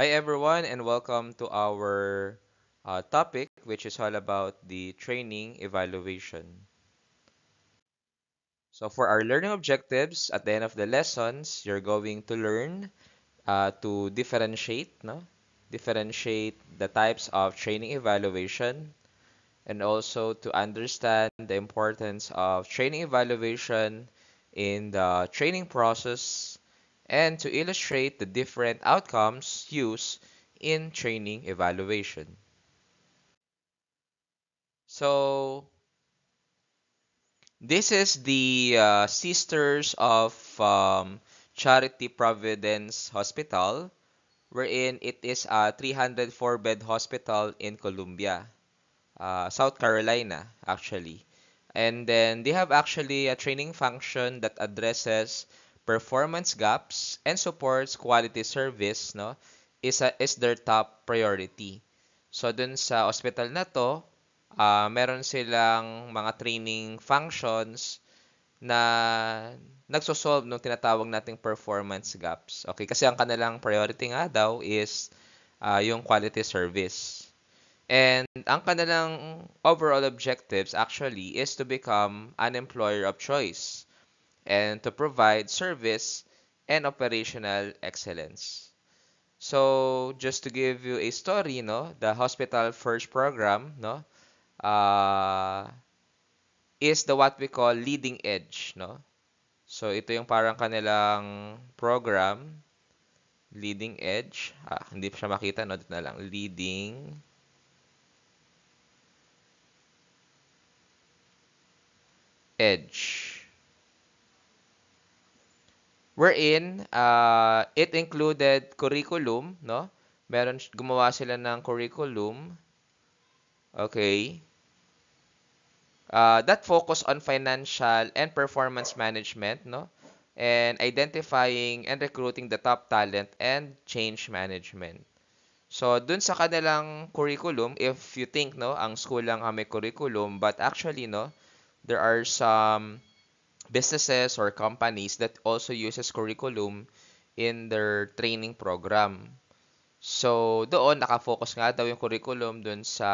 Hi everyone and welcome to our uh, topic which is all about the training evaluation. So for our learning objectives, at the end of the lessons, you're going to learn uh, to differentiate, no? differentiate the types of training evaluation and also to understand the importance of training evaluation in the training process and to illustrate the different outcomes used in training evaluation. So this is the uh, Sisters of um, Charity Providence Hospital wherein it is a 304-bed hospital in Columbia, uh, South Carolina actually. And then they have actually a training function that addresses performance gaps, and supports quality service, no, is, a, is their top priority. So, dun sa hospital na to, uh, meron silang mga training functions na nagsosolve ng tinatawag nating performance gaps. Okay, kasi ang kanilang priority nga daw is uh, yung quality service. And ang kanilang overall objectives actually is to become an employer of choice and to provide service and operational excellence. So, just to give you a story, no, the hospital first program, no, uh, is the what we call leading edge, no. So, ito yung parang kanilang program, leading edge. Ah, hindi pa siya makita, no, dito na lang, leading edge wherein uh, it included curriculum, no? Meron gumawa sila ng curriculum. Okay. Uh, that focus on financial and performance management, no? And identifying and recruiting the top talent and change management. So, dun sa kanilang curriculum, if you think, no, ang school lang may curriculum, but actually, no, there are some businesses or companies that also uses curriculum in their training program. So, doon nakafocus nga daw yung curriculum doon sa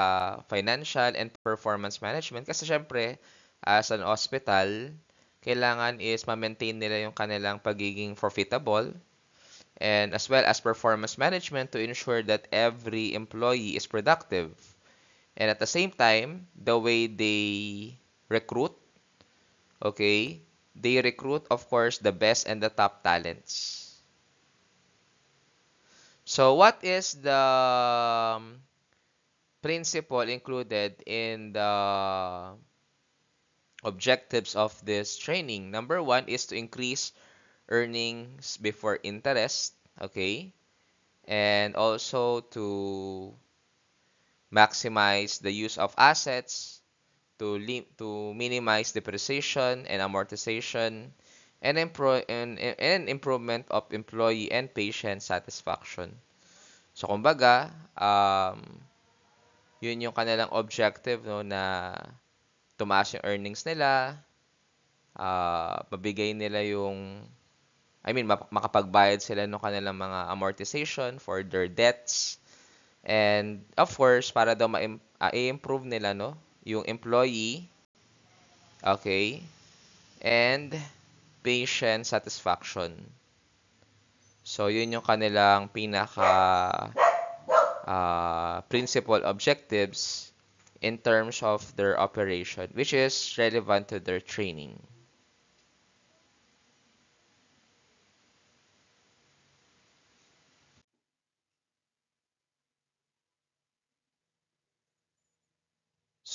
financial and performance management kasi syempre, as an hospital, kailangan is ma-maintain nila yung kanilang pagiging profitable and as well as performance management to ensure that every employee is productive. And at the same time, the way they recruit Okay? They recruit, of course, the best and the top talents. So what is the um, principle included in the objectives of this training? Number one is to increase earnings before interest. Okay? And also to maximize the use of assets to, to minimize depreciation and amortization and, impro- and, and improvement of employee and patient satisfaction. So, kumbaga, um, yun yung kanilang objective no, na tumaas yung earnings nila, uh, mabigay nila yung, I mean, makapagbayad sila ng kanilang mga amortization for their debts. And, of course, para daw ma-improve ah, nila, no, yung employee, okay, and patient satisfaction. So, yun yung kanilang pinaka uh, principal objectives in terms of their operation, which is relevant to their training.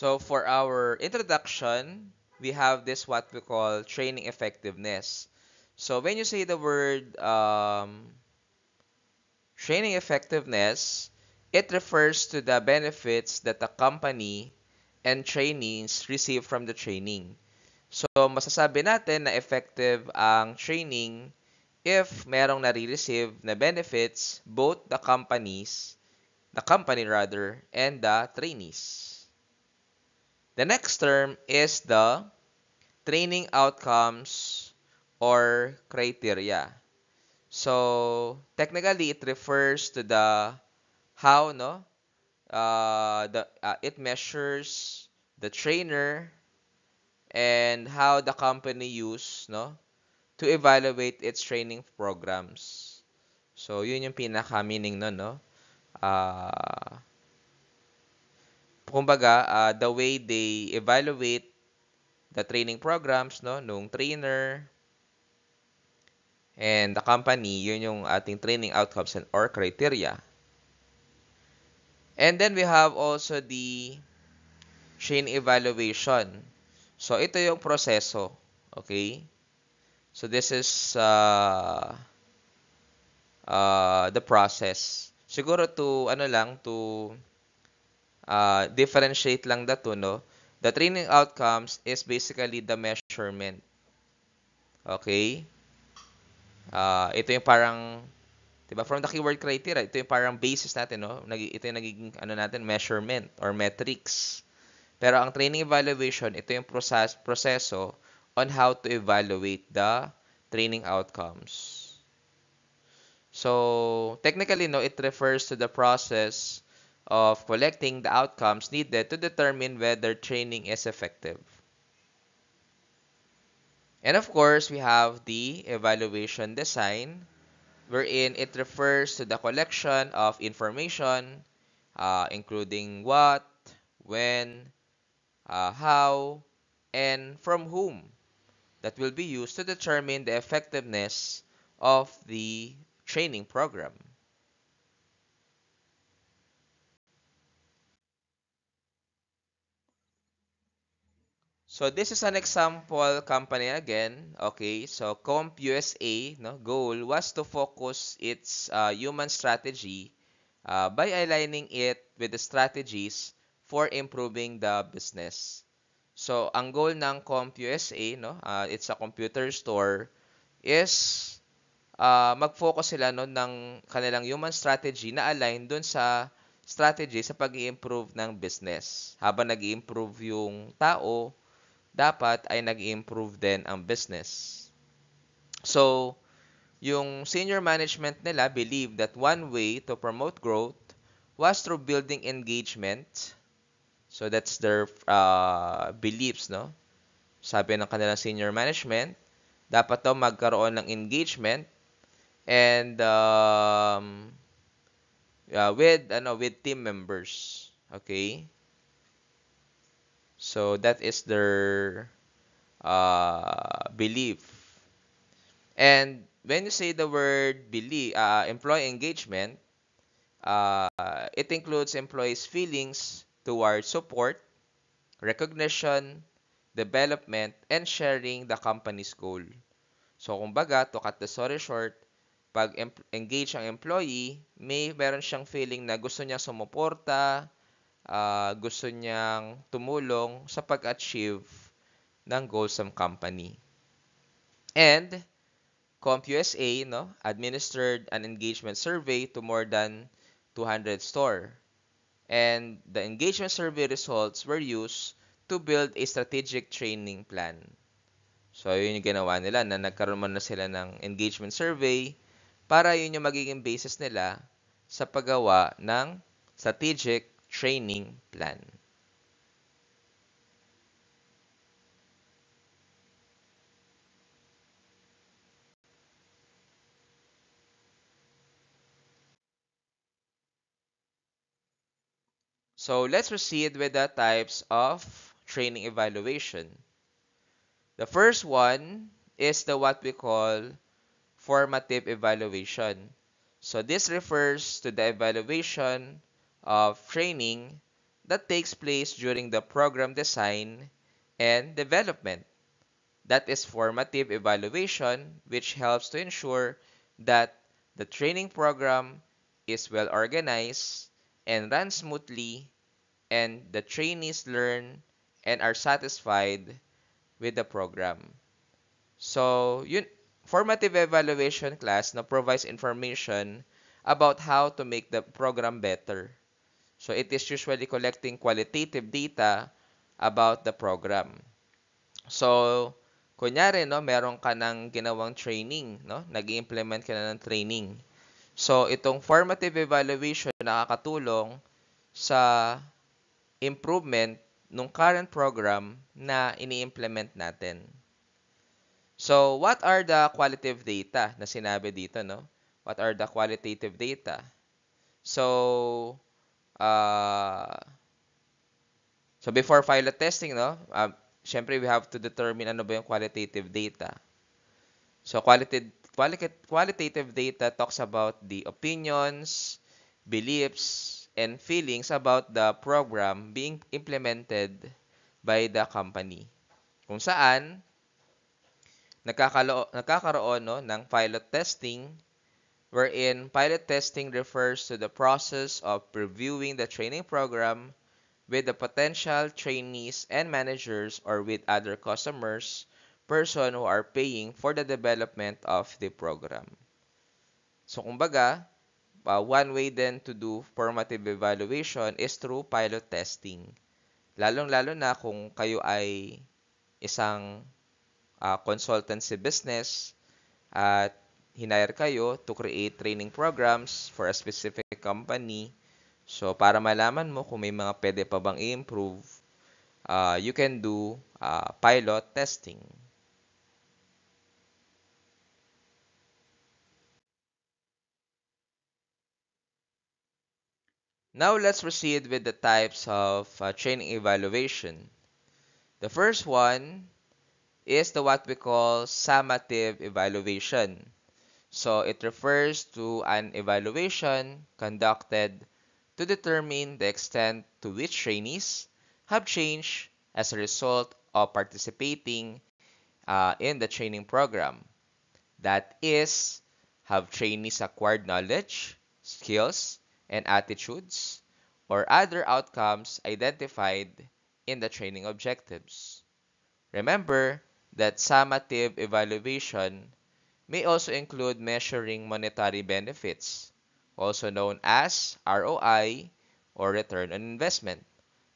So for our introduction, we have this what we call training effectiveness. So when you say the word um, training effectiveness, it refers to the benefits that the company and trainees receive from the training. So masasabi natin na effective ang training if merong nare-receive na benefits both the companies, the company rather, and the trainees. The next term is the training outcomes or criteria. So, technically, it refers to the how, no? Uh, the, uh, it measures the trainer and how the company use, no? To evaluate its training programs. So, yun yung pinaka-meaning nun, no? Uh, kumbaga, uh, the way they evaluate the training programs, no, nung trainer and the company, yun yung ating training outcomes and or criteria. And then we have also the chain evaluation. So ito yung proseso, okay? So this is uh, uh, the process. Siguro to ano lang to uh, differentiate lang da to, no? The training outcomes is basically the measurement. Okay? Uh, ito yung parang, di ba, from the keyword criteria, ito yung parang basis natin, no? Ito yung nagiging, ano natin, measurement or metrics. Pero ang training evaluation, ito yung process, proseso on how to evaluate the training outcomes. So, technically, no, it refers to the process of collecting the outcomes needed to determine whether training is effective. And of course, we have the evaluation design, wherein it refers to the collection of information, uh, including what, when, uh, how, and from whom that will be used to determine the effectiveness of the training program. So this is an example company again. Okay, so CompUSA no goal was to focus its uh, human strategy uh, by aligning it with the strategies for improving the business. So ang goal ng CompUSA no, uh, it's a computer store is uh, mag-focus sila no ng kanilang human strategy na align dun sa strategy sa pag-improve ng business. Habang nag-improve yung tao, dapat ay nag improve din ang business. So, yung senior management nila believe that one way to promote growth was through building engagement. So, that's their uh, beliefs, no? Sabi ng kanilang senior management, dapat daw magkaroon ng engagement and um, uh, with ano with team members okay So that is their uh, belief. And when you say the word belief, uh, employee engagement, uh, it includes employees' feelings towards support, recognition, development, and sharing the company's goal. So, kumbaga, to cut the story short, pag engage ang employee, may meron siyang feeling na gusto niya sumuporta, uh, gusto niyang tumulong sa pag-achieve ng goals ng company. And CompUSA no, administered an engagement survey to more than 200 store. And the engagement survey results were used to build a strategic training plan. So, yun yung ginawa nila na nagkaroon man na sila ng engagement survey para yun yung magiging basis nila sa paggawa ng strategic training plan. So let's proceed with the types of training evaluation. The first one is the what we call formative evaluation. So this refers to the evaluation of training that takes place during the program design and development. That is formative evaluation, which helps to ensure that the training program is well organized and runs smoothly and the trainees learn and are satisfied with the program. So, yun, formative evaluation class na provides information about how to make the program better. So it is usually collecting qualitative data about the program. So, kunyari, no, meron ka nang ginawang training, no? Nag-implement ka na ng training. So, itong formative evaluation nakakatulong sa improvement ng current program na ini-implement natin. So, what are the qualitative data na sinabi dito, no? What are the qualitative data? So, uh, so before pilot testing, no, uh, syempre we have to determine ano ba yung qualitative data. So qualitative qualitative data talks about the opinions, beliefs, and feelings about the program being implemented by the company. Kung saan nagkakalo- nagkakaroon no, ng pilot testing wherein pilot testing refers to the process of reviewing the training program with the potential trainees and managers or with other customers, person who are paying for the development of the program. So kumbaga, uh, one way then to do formative evaluation is through pilot testing. Lalong-lalo na kung kayo ay isang uh, consultancy business at hinire kayo to create training programs for a specific company. So, para malaman mo kung may mga pwede pa bang i-improve, uh, you can do uh, pilot testing. Now, let's proceed with the types of uh, training evaluation. The first one is the what we call summative evaluation. So it refers to an evaluation conducted to determine the extent to which trainees have changed as a result of participating uh, in the training program. That is, have trainees acquired knowledge, skills, and attitudes, or other outcomes identified in the training objectives. Remember that summative evaluation may also include measuring monetary benefits, also known as ROI or return on investment,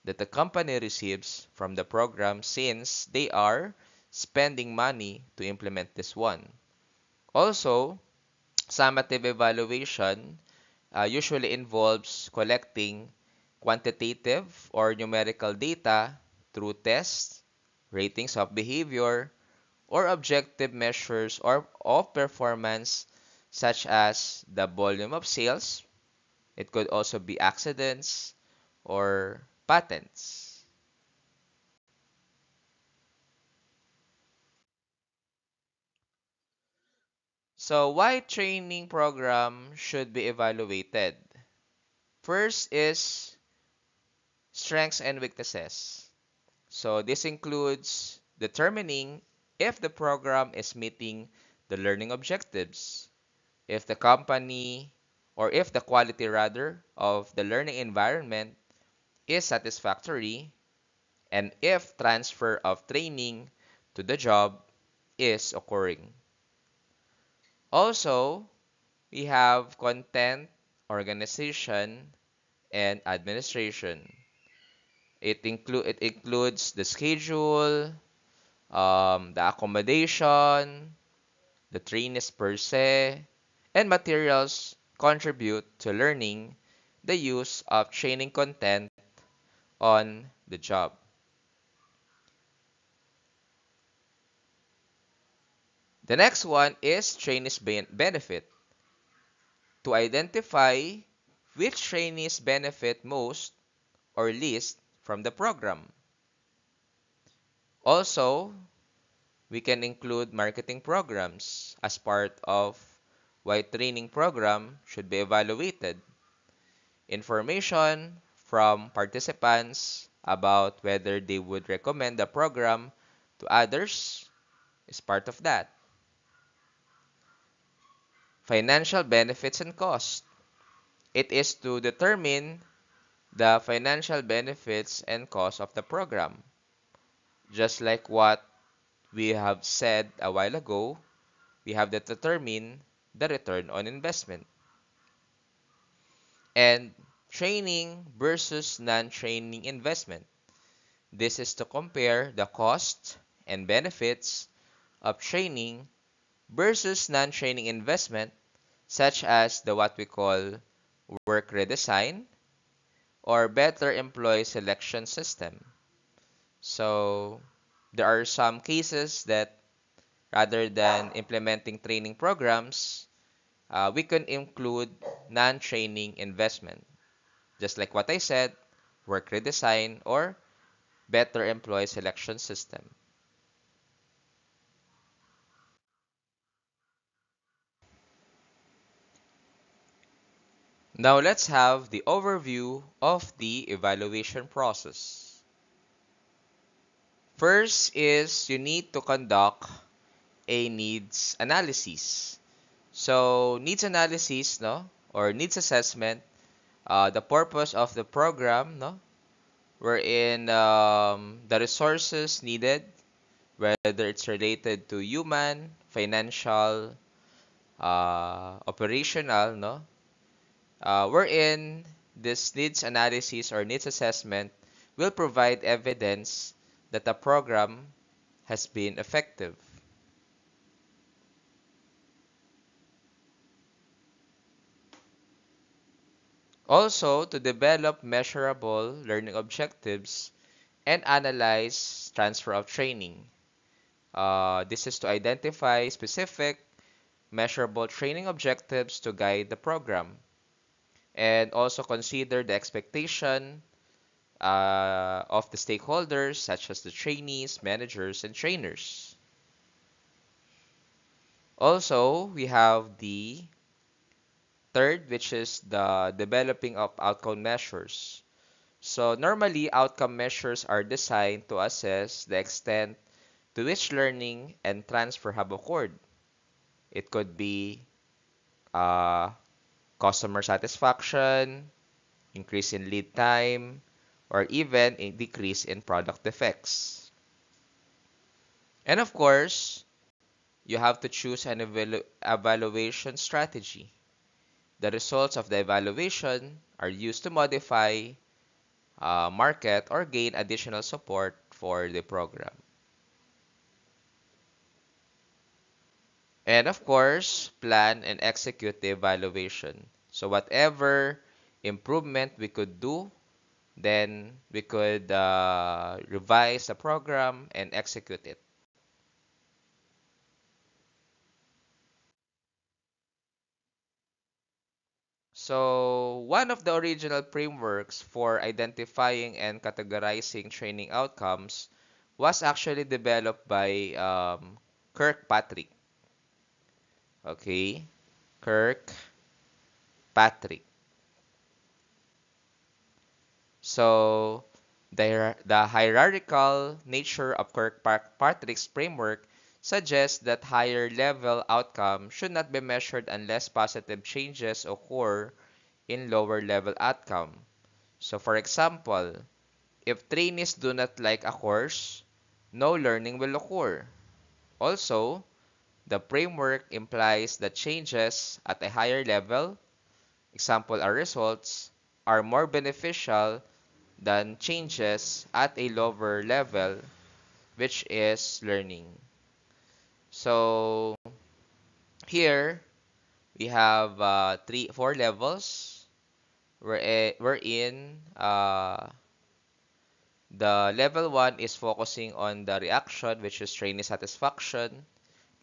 that the company receives from the program since they are spending money to implement this one. Also, summative evaluation uh, usually involves collecting quantitative or numerical data through tests, ratings of behavior, or objective measures or of performance such as the volume of sales. It could also be accidents or patents. So why training program should be evaluated? First is strengths and weaknesses. So this includes determining if the program is meeting the learning objectives, if the company or if the quality rather of the learning environment is satisfactory, and if transfer of training to the job is occurring. Also, we have content, organization, and administration. It, inclu- it includes the schedule, um, the accommodation, the trainees per se, and materials contribute to learning the use of training content on the job. The next one is trainees benefit. To identify which trainees benefit most or least from the program. Also, we can include marketing programs as part of why training program should be evaluated. Information from participants about whether they would recommend the program to others is part of that. Financial benefits and cost. It is to determine the financial benefits and cost of the program. Just like what we have said a while ago, we have to determine the return on investment. And training versus non-training investment. This is to compare the costs and benefits of training versus non-training investment such as the what we call work redesign or better employee selection system. So there are some cases that rather than implementing training programs, uh, we can include non-training investment. Just like what I said, work redesign or better employee selection system. Now let's have the overview of the evaluation process. First is you need to conduct a needs analysis. So needs analysis, no, or needs assessment, uh, the purpose of the program, no, wherein um, the resources needed, whether it's related to human, financial, uh, operational, no, uh, wherein this needs analysis or needs assessment will provide evidence that the program has been effective. Also, to develop measurable learning objectives and analyze transfer of training. Uh, this is to identify specific measurable training objectives to guide the program and also consider the expectation uh, of the stakeholders, such as the trainees, managers, and trainers. Also, we have the third, which is the developing of outcome measures. So, normally, outcome measures are designed to assess the extent to which learning and transfer have occurred. It could be uh, customer satisfaction, increase in lead time, or even a decrease in product defects. And of course, you have to choose an evalu evaluation strategy. The results of the evaluation are used to modify, uh, market, or gain additional support for the program. And of course, plan and execute the evaluation. So whatever improvement we could do then we could uh, revise the program and execute it. So one of the original frameworks for identifying and categorizing training outcomes was actually developed by um, Kirkpatrick. Okay, Kirkpatrick. So the, the hierarchical nature of Kirkpatrick's framework suggests that higher level outcome should not be measured unless positive changes occur in lower level outcome. So for example, if trainees do not like a course, no learning will occur. Also, the framework implies that changes at a higher level, example are results, are more beneficial than changes at a lower level, which is learning. So here we have uh, three, four levels. We're, we're in uh, the level one is focusing on the reaction, which is training satisfaction.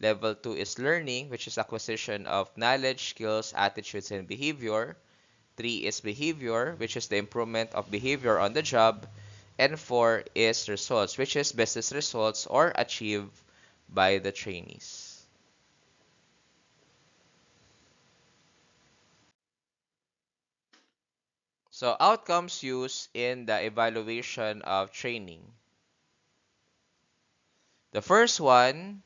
Level two is learning, which is acquisition of knowledge, skills, attitudes, and behavior. 3 is behavior, which is the improvement of behavior on the job. And 4 is results, which is business results or achieved by the trainees. So outcomes used in the evaluation of training. The first one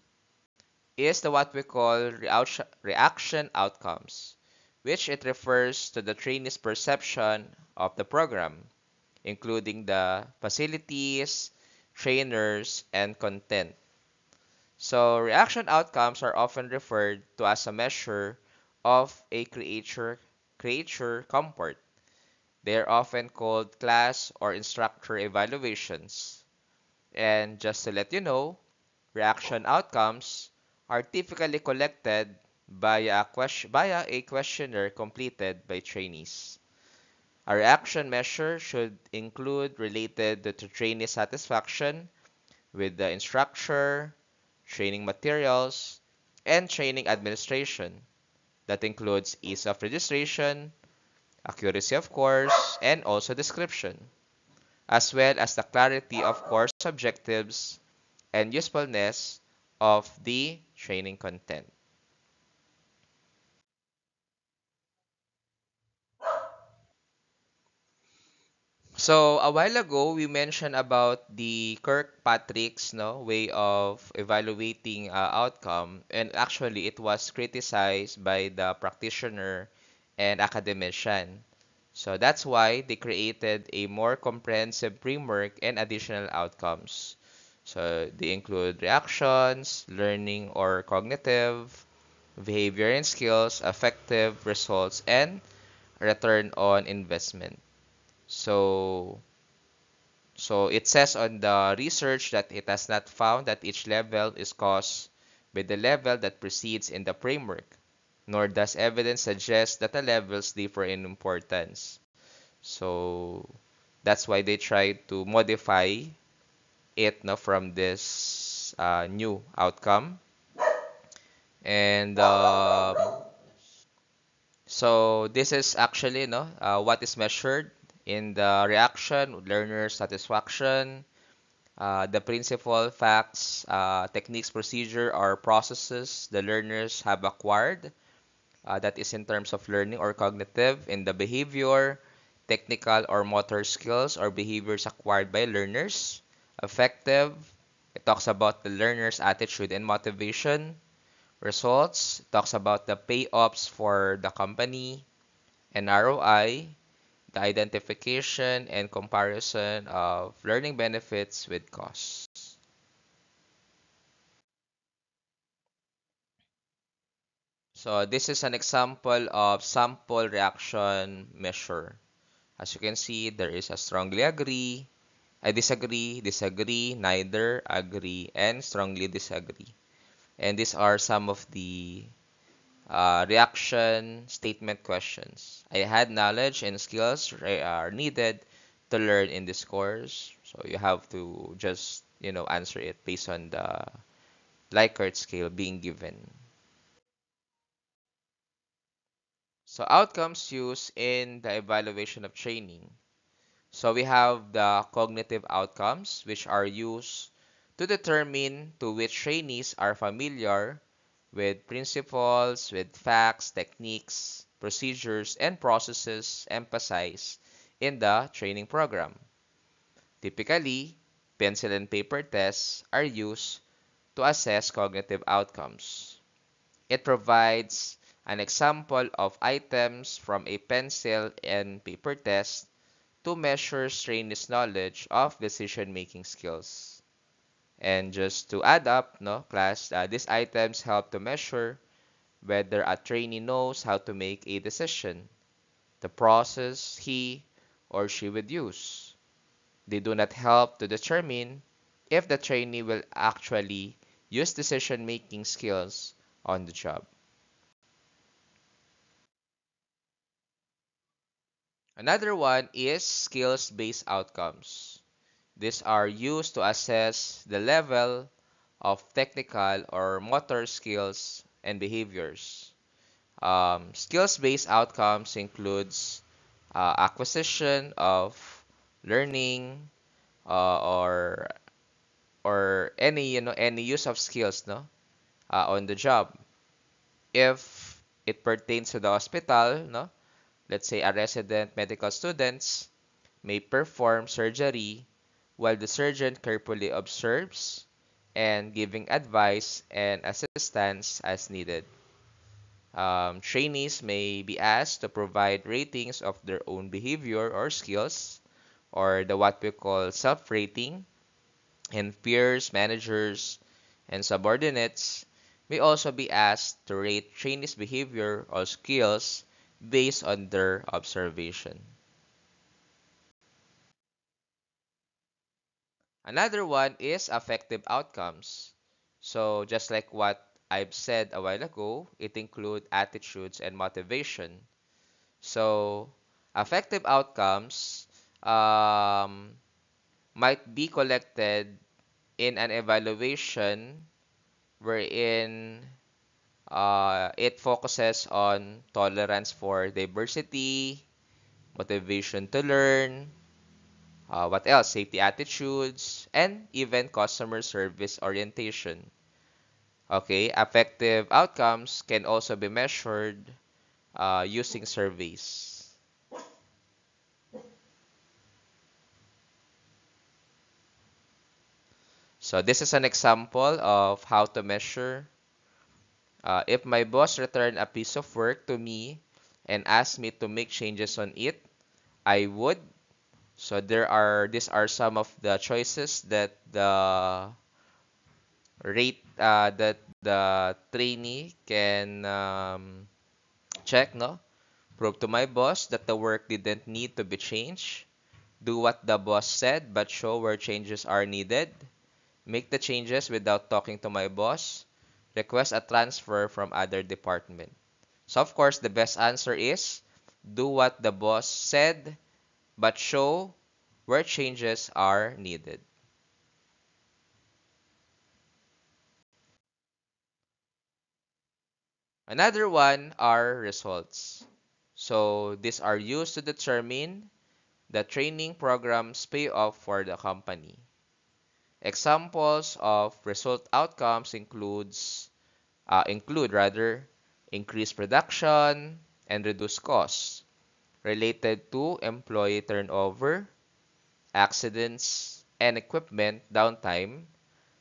is the what we call reaction outcomes which it refers to the trainee's perception of the program, including the facilities, trainers, and content. So, reaction outcomes are often referred to as a measure of a creature, creature comfort. They are often called class or instructor evaluations. And just to let you know, reaction outcomes are typically collected by a, question, a questionnaire completed by trainees. A reaction measure should include related to trainee satisfaction with the instructor, training materials, and training administration. That includes ease of registration, accuracy of course, and also description, as well as the clarity of course objectives and usefulness of the training content. So a while ago we mentioned about the Kirkpatrick's no way of evaluating uh, outcome and actually it was criticized by the practitioner and academician. So that's why they created a more comprehensive framework and additional outcomes. So they include reactions, learning or cognitive, behavior and skills, effective results, and return on investment. So, so it says on the research that it has not found that each level is caused by the level that precedes in the framework, nor does evidence suggest that the levels differ in importance. So, that's why they try to modify it no, from this uh, new outcome. And uh, so this is actually no, uh, what is measured in the reaction, learner satisfaction, uh, the principal facts, uh, techniques, procedure, or processes the learners have acquired. Uh, that is in terms of learning or cognitive, in the behavior, technical or motor skills or behaviors acquired by learners. Effective, it talks about the learner's attitude and motivation. Results, talks about the payoffs for the company and ROI the identification and comparison of learning benefits with costs. So this is an example of sample reaction measure. As you can see, there is a strongly agree, I disagree, disagree, neither, agree, and strongly disagree. And these are some of the uh, reaction statement questions. I had knowledge and skills are needed to learn in this course. So you have to just, you know, answer it based on the Likert scale being given. So outcomes used in the evaluation of training. So we have the cognitive outcomes which are used to determine to which trainees are familiar with principles, with facts, techniques, procedures, and processes emphasized in the training program. Typically, pencil and paper tests are used to assess cognitive outcomes. It provides an example of items from a pencil and paper test to measure trainees' knowledge of decision-making skills. And just to add up, no, class, uh, these items help to measure whether a trainee knows how to make a decision, the process he or she would use. They do not help to determine if the trainee will actually use decision making skills on the job. Another one is skills based outcomes. These are used to assess the level of technical or motor skills and behaviors. Um, Skills-based outcomes includes uh, acquisition of learning uh, or or any you know any use of skills no uh, on the job. If it pertains to the hospital, no, let's say a resident medical students may perform surgery while the surgeon carefully observes and giving advice and assistance as needed. Um, trainees may be asked to provide ratings of their own behavior or skills, or the what we call self rating, and peers, managers, and subordinates may also be asked to rate trainees' behavior or skills based on their observation. Another one is affective outcomes. So just like what I've said a while ago, it includes attitudes and motivation. So affective outcomes um, might be collected in an evaluation wherein uh, it focuses on tolerance for diversity, motivation to learn, uh, what else? Safety attitudes and even customer service orientation. Okay, effective outcomes can also be measured uh, using surveys. So this is an example of how to measure. Uh, if my boss returned a piece of work to me and asked me to make changes on it, I would so there are these are some of the choices that the rate uh, that the trainee can um, check no prove to my boss that the work didn't need to be changed do what the boss said but show where changes are needed make the changes without talking to my boss request a transfer from other department so of course the best answer is do what the boss said but show where changes are needed. Another one are results. So these are used to determine the training program's payoff for the company. Examples of result outcomes includes uh, include rather increased production and reduced costs, related to employee turnover, accidents and equipment downtime,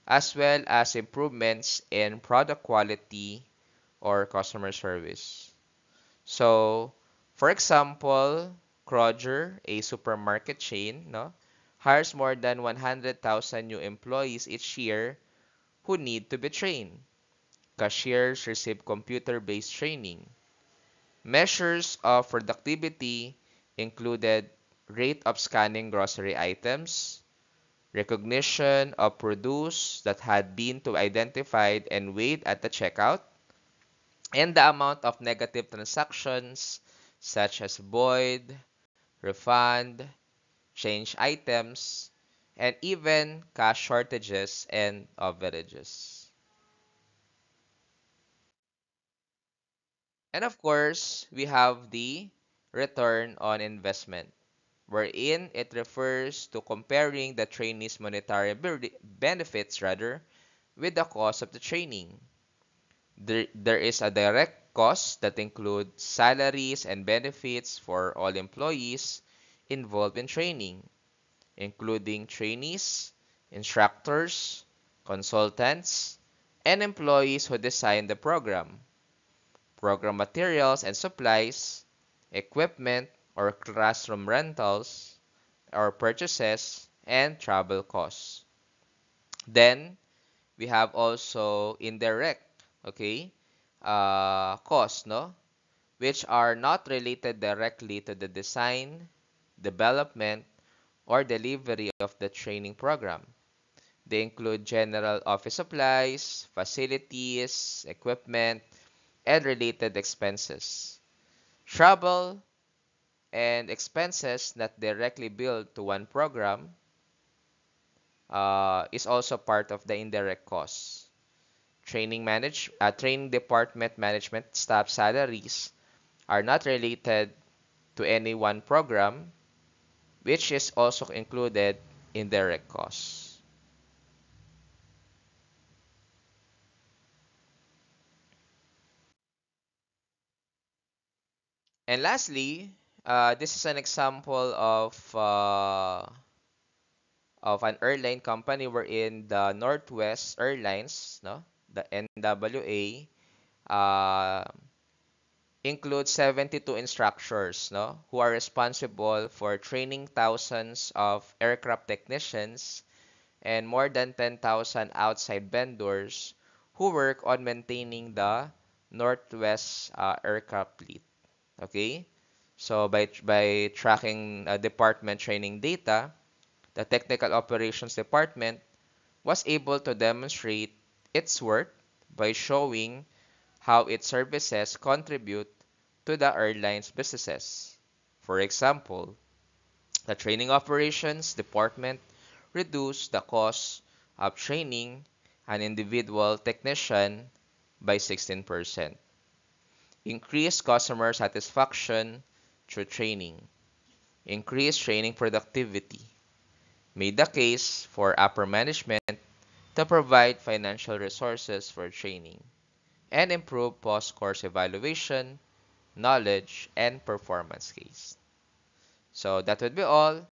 as well as improvements in product quality or customer service. So, for example, Kroger, a supermarket chain, no, hires more than 100,000 new employees each year who need to be trained. Cashiers receive computer-based training. Measures uh, of productivity included rate of scanning grocery items, recognition of produce that had been to identified and weighed at the checkout, and the amount of negative transactions such as void, refund, change items, and even cash shortages and overages. And of course, we have the return on investment, wherein it refers to comparing the trainee's monetary benefits rather with the cost of the training. There, there is a direct cost that includes salaries and benefits for all employees involved in training, including trainees, instructors, consultants, and employees who design the program program materials and supplies, equipment or classroom rentals or purchases, and travel costs. Then, we have also indirect, okay, uh, costs, no? Which are not related directly to the design, development, or delivery of the training program. They include general office supplies, facilities, equipment, and related expenses. Travel and expenses that directly billed to one program uh, is also part of the indirect costs. Training manage, uh, training department management staff salaries are not related to any one program, which is also included in direct costs. And lastly, uh, this is an example of uh, of an airline company wherein the Northwest Airlines, no, the NWA, uh, includes 72 instructors, no, who are responsible for training thousands of aircraft technicians and more than 10,000 outside vendors who work on maintaining the Northwest uh, aircraft fleet. Okay? So by, by tracking uh, department training data, the Technical Operations Department was able to demonstrate its worth by showing how its services contribute to the airline's businesses. For example, the Training Operations Department reduced the cost of training an individual technician by 16%. Increase customer satisfaction through training. Increase training productivity. Made the case for upper management to provide financial resources for training and improve post-course evaluation, knowledge, and performance case. So that would be all.